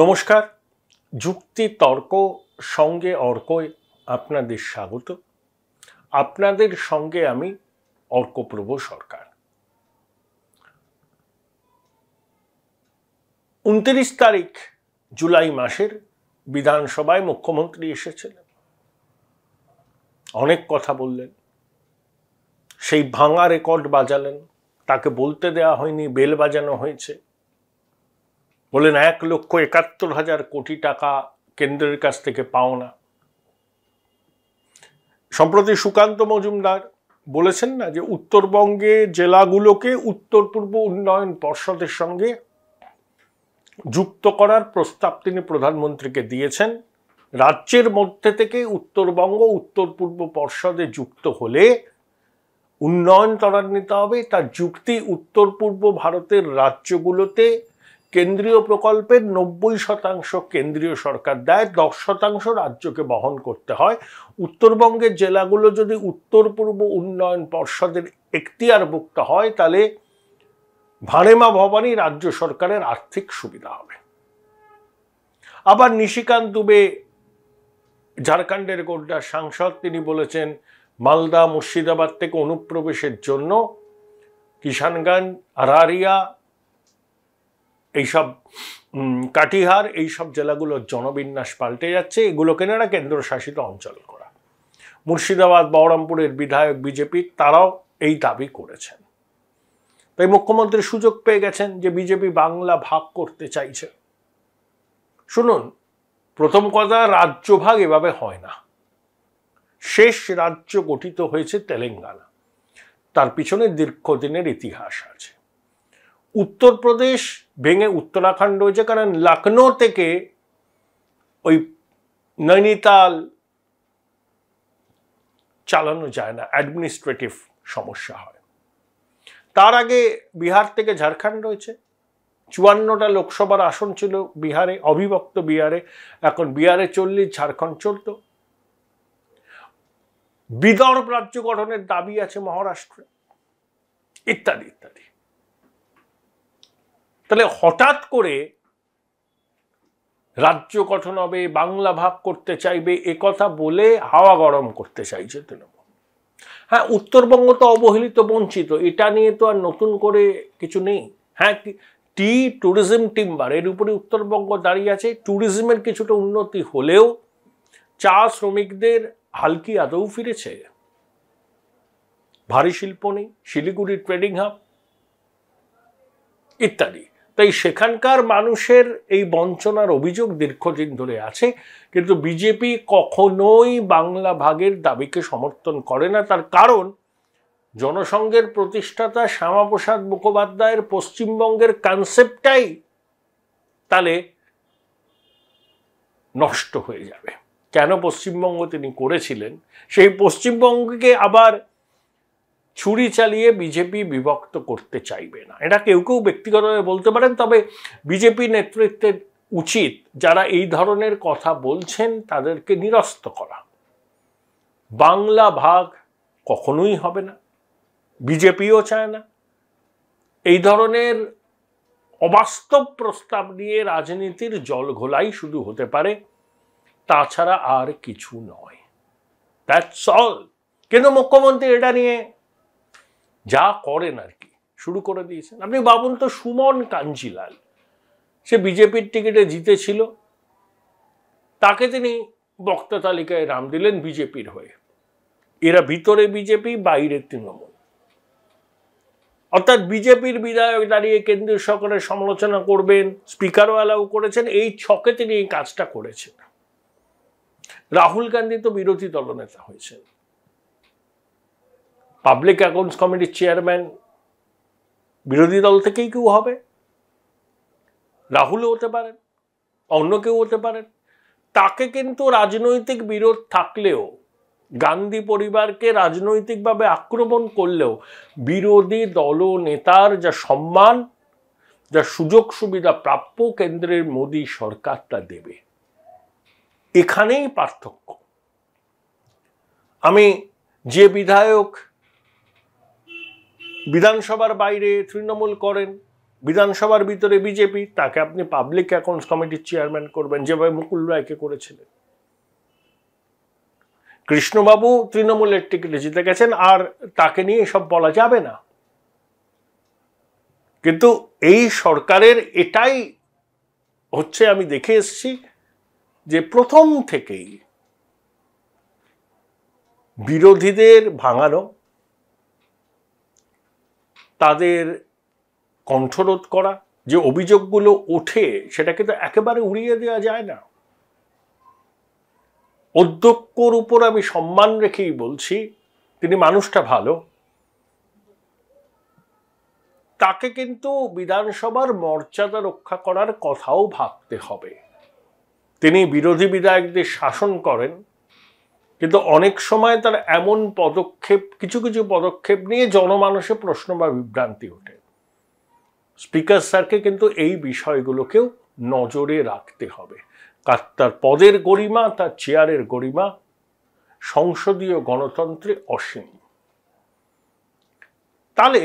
নমস্কার যুক্তি তর্ক সঙ্গে অর্কয় আপনাদের স্বাগত আপনাদের সঙ্গে আমি অর্কপ্রভ সরকার উনত্রিশ তারিখ জুলাই মাসের বিধানসভায় মুখ্যমন্ত্রী এসেছিলেন অনেক কথা বললেন সেই ভাঙা রেকর্ড বাজালেন তাকে বলতে দেয়া হয়নি বেল বাজানো হয়েছে বলেন এক লক্ষ একাত্তর হাজার কোটি টাকা কেন্দ্রের কাছ থেকে পাওনা সম্প্রতি সুকান্ত মজুমদার বলেছেন না যে উত্তরবঙ্গে জেলাগুলোকে উত্তর পূর্ব উন্নয়ন পর্ষদের সঙ্গে যুক্ত করার প্রস্তাব তিনি প্রধানমন্ত্রীকে দিয়েছেন রাজ্যের মধ্যে থেকে উত্তরবঙ্গ উত্তর পূর্ব পর্ষদে যুক্ত হলে উন্নয়ন ত্বরান্বিত হবে তার যুক্তি উত্তর পূর্ব ভারতের রাজ্যগুলোতে কেন্দ্রীয় প্রকল্পের নব্বই শতাংশ কেন্দ্রীয় সরকার দেয় দশ শতাংশ রাজ্যকে বহন করতে হয় উত্তরবঙ্গের জেলাগুলো যদি উত্তর পূর্ব উন্নয়ন পর্ষদের এখতিয়ারভুক্ত হয় তাহলে ভারেমা ভবানী রাজ্য সরকারের আর্থিক সুবিধা হবে আবার নিশিকান্ত দুবে ঝাড়খণ্ডের গোড্ডার সাংসদ তিনি বলেছেন মালদা মুর্শিদাবাদ থেকে অনুপ্রবেশের জন্য কিষানগঞ্জ আরারিয়া এইসব কাটিহার এইসব জেলাগুলোর জনবিন্যাস পাল্টে যাচ্ছে এগুলো কেনারা কেন্দ্রশাসিত অঞ্চল করা মুর্শিদাবাদ বহরমপুরের বিধায়ক বিজেপি তারাও এই দাবি করেছেন তাই মুখ্যমন্ত্রী সুযোগ পেয়ে গেছেন যে বিজেপি বাংলা ভাগ করতে চাইছে শুনুন প্রথম কথা রাজ্য ভাগ এভাবে হয় না শেষ রাজ্য গঠিত হয়েছে তেলেঙ্গানা তার পিছনে দীর্ঘদিনের ইতিহাস আছে উত্তরপ্রদেশ ভেঙে উত্তরাখণ্ড হয়েছে কারণ লখনৌ থেকে ওই নৈনিতাল চালানো যায় না অ্যাডমিনিস্ট্রেটিভ সমস্যা হয় তার আগে বিহার থেকে ঝাড়খণ্ড রয়েছে চুয়ান্নটা লোকসভার আসন ছিল বিহারে অবিভক্ত বিহারে এখন বিহারে চল্লিশ ঝাড়খণ্ড চলত বিদর্ভ রাজ্য গঠনের দাবি আছে মহারাষ্ট্রে ইত্যাদি ইত্যাদি তাহলে হঠাৎ করে রাজ্য গঠন হবে বাংলা ভাগ করতে চাইবে কথা বলে হাওয়া গরম করতে চাইছে তৃণমূল হ্যাঁ উত্তরবঙ্গ তো অবহেলিত বঞ্চিত এটা নিয়ে তো আর নতুন করে কিছু নেই হ্যাঁ টি ট্যুরিজম টিম্বার এর উপরে উত্তরবঙ্গ দাঁড়িয়ে আছে ট্যুরিজমের কিছুটা উন্নতি হলেও চা শ্রমিকদের হালকি আদৌ ফিরেছে ভারী শিল্প নেই শিলিগুড়ি ট্রেডিং হাব ইত্যাদি তাই সেখানকার মানুষের এই বঞ্চনার অভিযোগ দীর্ঘদিন ধরে আছে কিন্তু বিজেপি কখনোই বাংলা ভাগের দাবিকে সমর্থন করে না তার কারণ জনসংঘের প্রতিষ্ঠাতা শ্যামাপ্রসাদ মুখোপাধ্যায়ের পশ্চিমবঙ্গের কনসেপ্টটাই তালে নষ্ট হয়ে যাবে কেন পশ্চিমবঙ্গ তিনি করেছিলেন সেই পশ্চিমবঙ্গকে আবার ছুরি চালিয়ে বিজেপি বিভক্ত করতে চাইবে না এটা কেউ কেউ ব্যক্তিগতভাবে বলতে পারেন তবে বিজেপি নেতৃত্বের উচিত যারা এই ধরনের কথা বলছেন তাদেরকে নিরস্ত করা বাংলা ভাগ কখনোই হবে না বিজেপিও চায় না এই ধরনের অবাস্তব প্রস্তাব নিয়ে রাজনীতির জলঘোলাই শুধু হতে পারে তাছাড়া আর কিছু নয় দ্যাটস অল কিন্তু মুখ্যমন্ত্রী এটা নিয়ে যা করেন আর কি শুরু করে দিয়েছেন আপনি ভাবুন তো সুমন কাঞ্জিলাল সে বিজেপির টিকিটে জিতেছিল তাকে তিনি বক্তা তালিকায় নাম দিলেন বিজেপির হয়ে এরা ভিতরে বিজেপি বাইরে তৃণমূল অর্থাৎ বিজেপির বিধায়ক দাঁড়িয়ে কেন্দ্রীয় সরকারের সমালোচনা করবেন স্পিকারও অ্যালাউ করেছেন এই ছকে তিনি এই কাজটা করেছেন রাহুল গান্ধী তো বিরোধী দলনেতা হয়েছেন পাবলিক অ্যাকাউন্টস কমিটির চেয়ারম্যান বিরোধী দল থেকেই কেউ হবে রাহুলও হতে পারেন অন্য কেউ হতে পারেন তাকে কিন্তু রাজনৈতিক বিরোধ থাকলেও গান্ধী পরিবারকে রাজনৈতিকভাবে আক্রমণ করলেও বিরোধী দল নেতার যা সম্মান যা সুযোগ সুবিধা প্রাপ্য কেন্দ্রের মোদী সরকার তা দেবে এখানেই পার্থক্য আমি যে বিধায়ক বিধানসভার বাইরে তৃণমূল করেন বিধানসভার ভিতরে বিজেপি তাকে আপনি পাবলিক অ্যাকাউন্টস কমিটির চেয়ারম্যান করবেন যেভাবে মুকুল রায়কে করেছিলেন কৃষ্ণবাবু তৃণমূলের টিকিটে জিতে গেছেন আর তাকে নিয়ে সব বলা যাবে না কিন্তু এই সরকারের এটাই হচ্ছে আমি দেখে এসছি যে প্রথম থেকেই বিরোধীদের ভাঙানো তাদের কণ্ঠরোধ করা যে অভিযোগগুলো ওঠে সেটাকে তো একেবারে উড়িয়ে দেওয়া যায় না অধ্যক্ষর উপর আমি সম্মান রেখেই বলছি তিনি মানুষটা ভালো তাকে কিন্তু বিধানসভার মর্যাদা রক্ষা করার কথাও ভাবতে হবে তিনি বিরোধী বিধায়কদের শাসন করেন কিন্তু অনেক সময় তার এমন পদক্ষেপ কিছু কিছু পদক্ষেপ নিয়ে জনমানসে প্রশ্ন বা বিভ্রান্তি ওঠে স্পিকার স্যারকে কিন্তু এই বিষয়গুলোকেও নজরে রাখতে হবে কার তার পদের গরিমা তার চেয়ারের গরিমা সংসদীয় গণতন্ত্রে অসীম তাহলে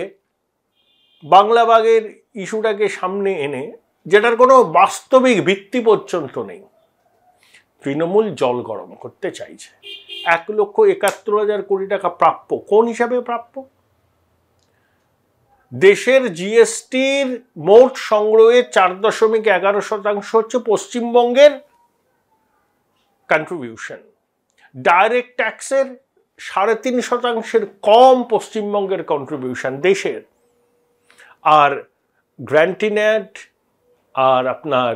বাংলাবাগের ইস্যুটাকে সামনে এনে যেটার কোনো বাস্তবিক ভিত্তি পর্যন্ত নেই তৃণমূল জল গরম করতে চাইছে এক লক্ষ একাত্তর হাজার কোটি টাকা প্রাপ্য কোন হিসাবে প্রাপ্য দেশের জিএসটির মোট সংগ্রহের চার দশমিক এগারো শতাংশ হচ্ছে পশ্চিমবঙ্গের কন্ট্রিবিউশন ডাইরেক্ট ট্যাক্সের সাড়ে তিন শতাংশের কম পশ্চিমবঙ্গের কন্ট্রিবিউশন দেশের আর গ্র্যান্টিনেট আর আপনার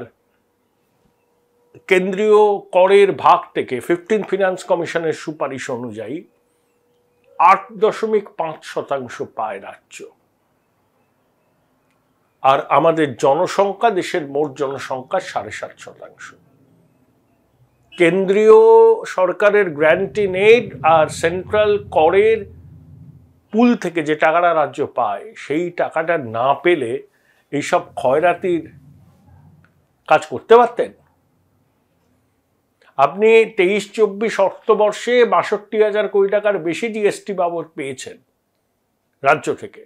কেন্দ্রীয় করের ভাগ থেকে ফিফটিন ফিনান্স কমিশনের সুপারিশ অনুযায়ী আট দশমিক পাঁচ শতাংশ পায় রাজ্য আর আমাদের জনসংখ্যা দেশের মোট জনসংখ্যা সাড়ে সাত শতাংশ কেন্দ্রীয় সরকারের গ্র্যান্টিন এড আর সেন্ট্রাল করের পুল থেকে যে টাকাটা রাজ্য পায় সেই টাকাটা না পেলে এইসব ক্ষয়রাতির কাজ করতে পারতেন আপনি তেইশ চব্বিশ অর্থবর্ষে বাষট্টি হাজার কোটি টাকার বেশি জিএসটি বাবদ পেয়েছেন রাজ্য থেকে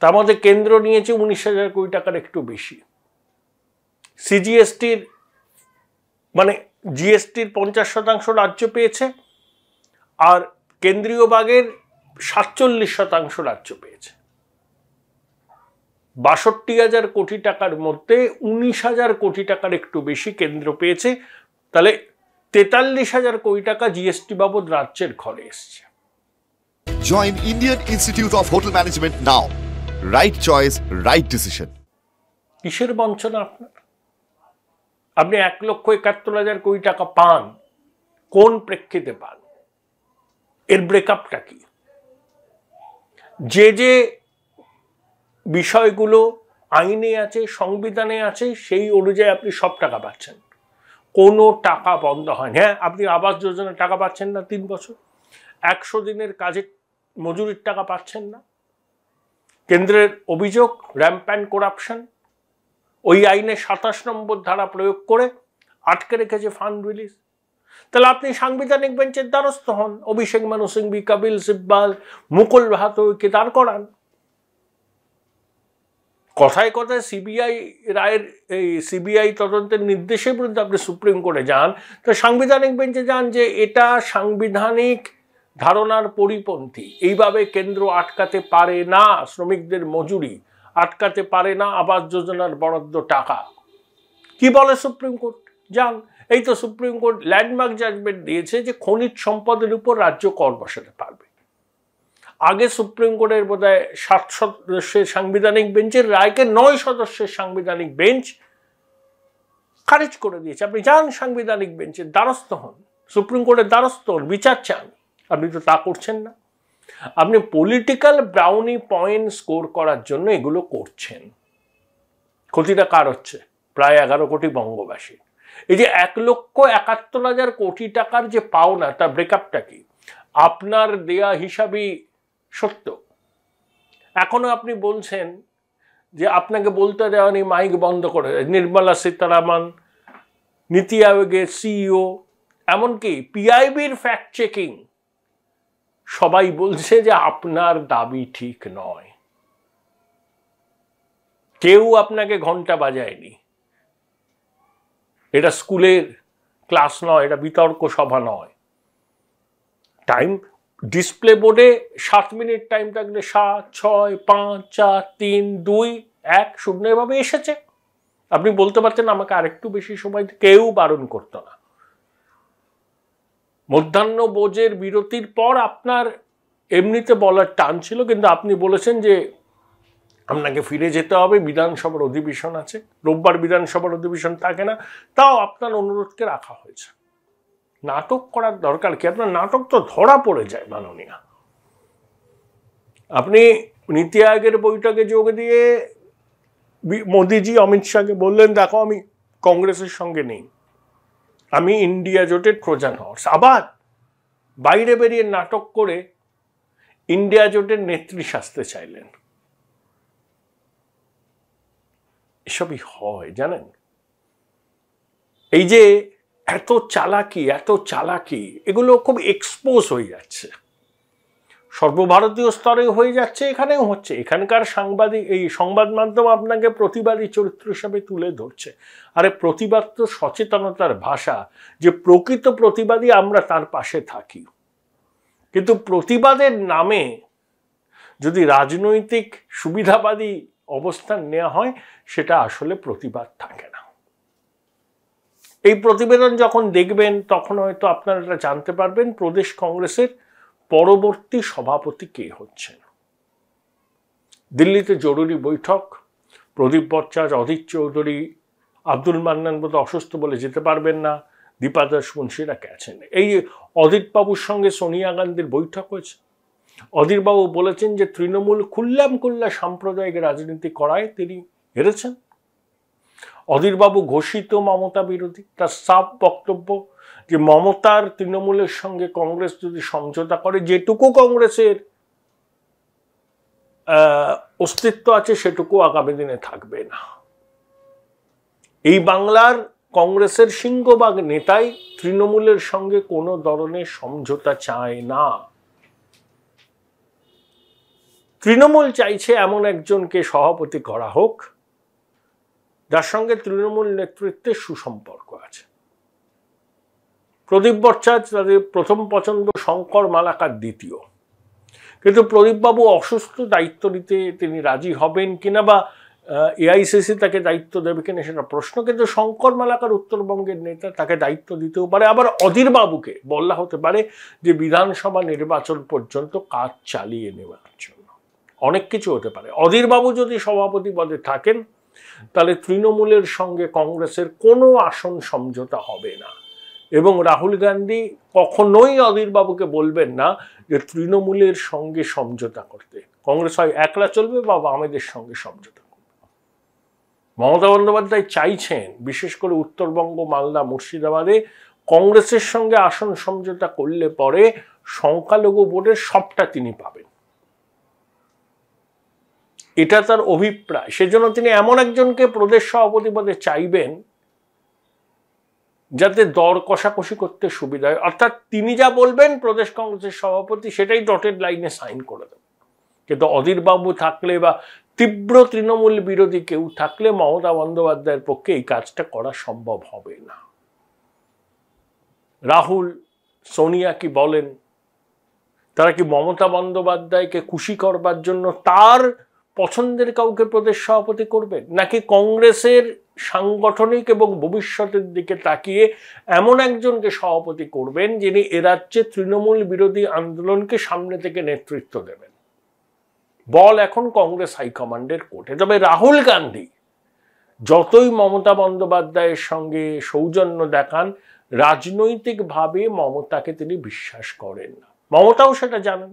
তার মধ্যে কেন্দ্র নিয়েছে উনিশ হাজার কোটি টাকার একটু বেশি সিজিএসটির মানে জিএসটির পঞ্চাশ শতাংশ রাজ্য পেয়েছে আর কেন্দ্রীয় বাগের সাতচল্লিশ শতাংশ রাজ্য পেয়েছে বাষট্টি হাজার কোটি টাকার মধ্যে উনিশ হাজার কোটি টাকার একটু বেশি কেন্দ্র পেয়েছে তাহলে তেতাল্লিশ হাজার কোটি টাকা জিএসটি বাবদ রাজ্যের ঘরে এসছে join Indian Institute of Hotel Management now right choice right decision কিসের বঞ্চনা আপনার আপনি এক লক্ষ একাত্তর হাজার কোটি টাকা পান কোন প্রেক্ষিতে পান এর ব্রেকআপটা কি যে যে বিষয়গুলো আইনে আছে সংবিধানে আছে সেই অনুযায়ী আপনি সব টাকা পাচ্ছেন কোনো টাকা বন্ধ হয়নি হ্যাঁ আপনি আবাস যোজনার টাকা পাচ্ছেন না তিন বছর একশো দিনের কাজের মজুরির টাকা পাচ্ছেন না কেন্দ্রের অভিযোগ র্যাম্প অ্যান্ড করাপশন ওই আইনে সাতাশ নম্বর ধারা প্রয়োগ করে আটকে রেখেছে ফান্ড রিলিজ তাহলে আপনি সাংবিধানিক বেঞ্চের দ্বারস্থ হন অভিষেক মানু সিংবি কাবিল সিব্বাল মুকুল ভাতকে দাঁড় করান কথায় কথায় সিবিআই রায়ের এই সিবিআই তদন্তের নির্দেশের বিরুদ্ধে আপনি সুপ্রিম কোর্টে যান তো সাংবিধানিক বেঞ্চে যান যে এটা সাংবিধানিক ধারণার পরিপন্থী এইভাবে কেন্দ্র আটকাতে পারে না শ্রমিকদের মজুরি আটকাতে পারে না আবাস যোজনার বরাদ্দ টাকা কি বলে সুপ্রিম কোর্ট যান এই তো সুপ্রিম কোর্ট ল্যান্ডমার্ক জাজমেন্ট দিয়েছে যে খনিজ সম্পদের উপর রাজ্য কর বসাতে পারবে আগে সুপ্রিম কোর্টের বোধ হয় সাত সদস্যের সাংবিধানিক বেঞ্চের রায়কে নয় সদস্যের সাংবিধানিক বেঞ্চ খারিজ করে দিয়েছে আপনি যান সাংবিধানিক বেঞ্চের দ্বারস্থ হন সুপ্রিম কোর্টের দ্বারস্থ হন বিচার চান আপনি তো তা করছেন না আপনি পলিটিক্যাল ব্রাউনি পয়েন্ট স্কোর করার জন্য এগুলো করছেন ক্ষতিটা কার হচ্ছে প্রায় এগারো কোটি বঙ্গবাসী এই যে এক লক্ষ একাত্তর হাজার কোটি টাকার যে পাওনা তার ব্রেকআপটা কি আপনার দেয়া হিসাবেই সত্য এখনও আপনি বলছেন যে আপনাকে বলতে দেওয়ানি মাইক বন্ধ করে নির্মলা সীতারামন নীতি আয়োগের সিইও e এমনকি পিআইবির ফ্যাক্ট চেকিং সবাই বলছে যে আপনার দাবি ঠিক নয় কেউ আপনাকে ঘন্টা বাজায়নি এটা স্কুলের ক্লাস নয় এটা বিতর্ক সভা নয় টাইম ডিসপ্লে বোর্ডে সাত মিনিট টাইম থাকলে সাত ছয় পাঁচ চার তিন দুই এক শূন্য এভাবে এসেছে আপনি বলতে পারতেন আমাকে আরেকটু বেশি সময় কেউ বারণ করতো না মধ্যাহ্ন বোঝের বিরতির পর আপনার এমনিতে বলার টান ছিল কিন্তু আপনি বলেছেন যে আপনাকে ফিরে যেতে হবে বিধানসভার অধিবেশন আছে রোববার বিধানসভার অধিবেশন থাকে না তাও আপনার অনুরোধকে রাখা হয়েছে নাটক করার দরকার কি আপনার নাটক তো ধরা পড়ে যায় মাননীয়া আপনি নীতি আয়োগের বৈঠকে যোগ দিয়ে মোদিজি অমিত শাহকে বললেন দেখো আমি কংগ্রেসের সঙ্গে নেই আমি ইন্ডিয়া জোটের ট্রোজান হর্স আবার বাইরে বেরিয়ে নাটক করে ইন্ডিয়া জোটের নেত্রী সাজতে চাইলেন এসবই হয় জানেন এই যে এত চালাকি এত চালাকি এগুলো খুব এক্সপোজ হয়ে যাচ্ছে সর্বভারতীয় স্তরে হয়ে যাচ্ছে এখানেও হচ্ছে এখানকার সাংবাদিক এই সংবাদ মাধ্যম আপনাকে প্রতিবাদী চরিত্র হিসাবে তুলে ধরছে আরে প্রতিবাদ তো সচেতনতার ভাষা যে প্রকৃত প্রতিবাদী আমরা তার পাশে থাকি কিন্তু প্রতিবাদের নামে যদি রাজনৈতিক সুবিধাবাদী অবস্থান নেওয়া হয় সেটা আসলে প্রতিবাদ থাকে এই প্রতিবেদন যখন দেখবেন তখন হয়তো আপনারা এটা জানতে পারবেন প্রদেশ কংগ্রেসের পরবর্তী সভাপতি কে হচ্ছেন দিল্লিতে জরুরি বৈঠক প্রদীপ বচ্চার অধীর চৌধুরী আব্দুল মান্নান মতো অসুস্থ বলে যেতে পারবেন না দীপা দাস মুন্সিরা গেছেন এই অধীরবাবুর সঙ্গে সোনিয়া গান্ধীর বৈঠক হয়েছে অধীরবাবু বলেছেন যে তৃণমূল খুল্লাম খুল্লা সাম্প্রদায়িক রাজনীতি করায় তিনি হেরেছেন অধীরবাবু ঘোষিত মমতা বিরোধী তার সাফ বক্তব্য যে মমতার তৃণমূলের সঙ্গে কংগ্রেস যদি সমঝোতা করে যেটুকু কংগ্রেসের অস্তিত্ব আছে সেটুকু আগামী দিনে থাকবে না এই বাংলার কংগ্রেসের সিংহবাগ নেতাই তৃণমূলের সঙ্গে কোনো ধরনের সমঝোতা চায় না তৃণমূল চাইছে এমন একজনকে সভাপতি করা হোক যার সঙ্গে তৃণমূল নেতৃত্বের সুসম্পর্ক আছে প্রদীপ বরচাজ তাদের প্রথম পছন্দ শঙ্কর মালাকার দ্বিতীয় কিন্তু প্রদীপবাবু অসুস্থ দায়িত্ব নিতে তিনি রাজি হবেন কিনা বা এআইসিসি তাকে দায়িত্ব দেবে কিনা সেটা প্রশ্ন কিন্তু শঙ্কর মালাকার উত্তরবঙ্গের নেতা তাকে দায়িত্ব দিতেও পারে আবার অধীরবাবুকে বলা হতে পারে যে বিধানসভা নির্বাচন পর্যন্ত কাজ চালিয়ে নেওয়ার জন্য অনেক কিছু হতে পারে অধীরবাবু যদি সভাপতি পদে থাকেন তাহলে তৃণমূলের সঙ্গে কংগ্রেসের কোনো আসন সমঝোতা হবে না এবং রাহুল গান্ধী কখনোই অধীরবাবুকে বলবেন না যে তৃণমূলের সঙ্গে সমঝোতা করতে কংগ্রেস হয় একলা চলবে বা আমাদের সঙ্গে সমঝোতা করবে মমতা বন্দ্যোপাধ্যায় চাইছেন বিশেষ করে উত্তরবঙ্গ মালদা মুর্শিদাবাদে কংগ্রেসের সঙ্গে আসন সমঝোতা করলে পরে সংখ্যালঘু ভোটের সবটা তিনি পাবেন এটা তার অভিপ্রায় সেজন্য তিনি এমন একজনকে প্রদেশ সভাপতি পদে চাইবেন যাতে দর কষাকষি করতে সুবিধা হয় অর্থাৎ তিনি যা বলবেন প্রদেশ কংগ্রেসের সভাপতি সেটাই ডটেড লাইনে সাইন করে দেবেন কিন্তু অধীরবাবু থাকলে বা তীব্র তৃণমূল বিরোধী কেউ থাকলে মমতা বন্দ্যোপাধ্যায়ের পক্ষে এই কাজটা করা সম্ভব হবে না রাহুল সোনিয়া কি বলেন তারা কি মমতা বন্দ্যোপাধ্যায়কে খুশি করবার জন্য তার পছন্দের কাউকে প্রদেশ সভাপতি করবেন নাকি কংগ্রেসের সাংগঠনিক এবং ভবিষ্যতের দিকে তাকিয়ে এমন একজনকে সভাপতি করবেন যিনি এরাজ্যে তৃণমূল বিরোধী আন্দোলনকে সামনে থেকে নেতৃত্ব দেবেন বল এখন কংগ্রেস হাইকমান্ডের কোর্টে তবে রাহুল গান্ধী যতই মমতা বন্দ্যোপাধ্যায়ের সঙ্গে সৌজন্য দেখান রাজনৈতিকভাবে মমতাকে তিনি বিশ্বাস করেন না মমতাও সেটা জানেন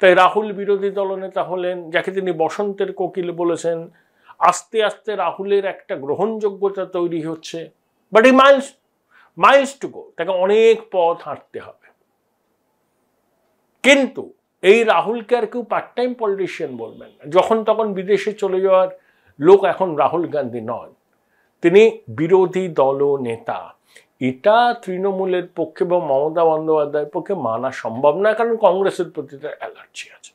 তাই রাহুল বিরোধী দলনেতা হলেন যাকে তিনি বসন্তের কোকিল বলেছেন আস্তে আস্তে রাহুলের একটা গ্রহণযোগ্যতা তৈরি হচ্ছে বাট এই মাইলস মাইলস টু গো তাকে অনেক পথ হাঁটতে হবে কিন্তু এই রাহুলকে আর কেউ পার্ট টাইম পলিটিশিয়ান বলবেন যখন তখন বিদেশে চলে যাওয়ার লোক এখন রাহুল গান্ধী নন তিনি বিরোধী দল নেতা এটা তৃণমূলের পক্ষে বা মমতা বন্দ্যোপাধ্যায়ের পক্ষে মানা সম্ভব না কারণ কংগ্রেসের প্রতি তার অ্যালার্জি আছে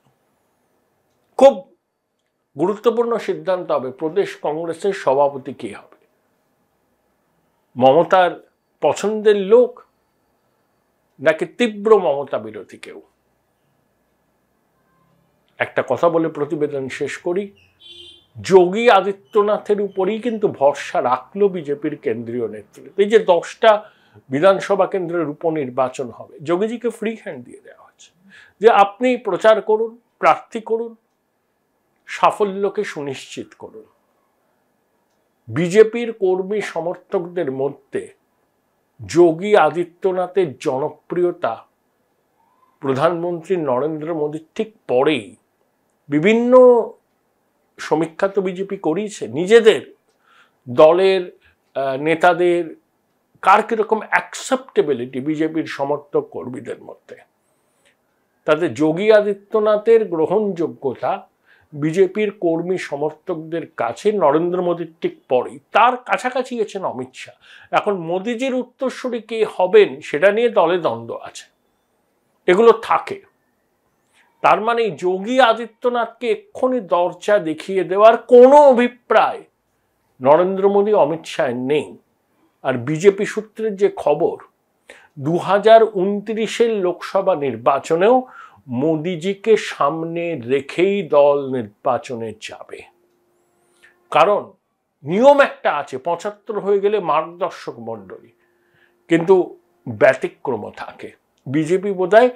খুব গুরুত্বপূর্ণ সিদ্ধান্ত হবে প্রদেশ কংগ্রেসের সভাপতি কে হবে মমতার পছন্দের লোক নাকি তীব্র মমতা বিরোধী কেউ একটা কথা বলে প্রতিবেদন শেষ করি যোগী আদিত্যনাথের উপরেই কিন্তু ভরসা রাখলো বিজেপির কেন্দ্রীয় নেতৃত্ব এই যে দশটা বিধানসভা কেন্দ্রের উপনির্বাচন হবে যোগীজিকে ফ্রি হ্যান্ড দিয়ে দেওয়া হচ্ছে যে আপনি প্রচার করুন প্রার্থী করুন সাফল্যকে সুনিশ্চিত করুন বিজেপির কর্মী সমর্থকদের মধ্যে যোগী আদিত্যনাথের জনপ্রিয়তা প্রধানমন্ত্রী নরেন্দ্র মোদীর ঠিক পরেই বিভিন্ন সমীক্ষা তো বিজেপি করিয়েছে নিজেদের দলের নেতাদের কার কীরকম অ্যাকসেপ্টেবিলিটি বিজেপির সমর্থক কর্মীদের মধ্যে তাদের যোগী আদিত্যনাথের গ্রহণযোগ্যতা বিজেপির কর্মী সমর্থকদের কাছে নরেন্দ্র মোদীর ঠিক পরেই তার কাছাকাছি গেছেন অমিত শাহ এখন মোদীজির উত্তরসূরি কে হবেন সেটা নিয়ে দলে দ্বন্দ্ব আছে এগুলো থাকে তার মানে যোগী আদিত্যনাথকে এক্ষুনি দরজা দেখিয়ে দেওয়ার কোনো অভিপ্রায় নরেন্দ্র মোদী অমিত শাহের নেই আর বিজেপি সূত্রের যে খবর দু হাজার উনত্রিশের লোকসভা নির্বাচনেও মোদিজিকে সামনে রেখেই দল নির্বাচনে যাবে কারণ নিয়ম একটা আছে পঁচাত্তর হয়ে গেলে মার্গদর্শক মণ্ডলী কিন্তু ব্যতিক্রম থাকে বিজেপি বোধহয়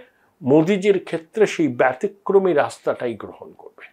মোদিজির ক্ষেত্রে সেই ব্যতিক্রমী রাস্তাটাই গ্রহণ করবে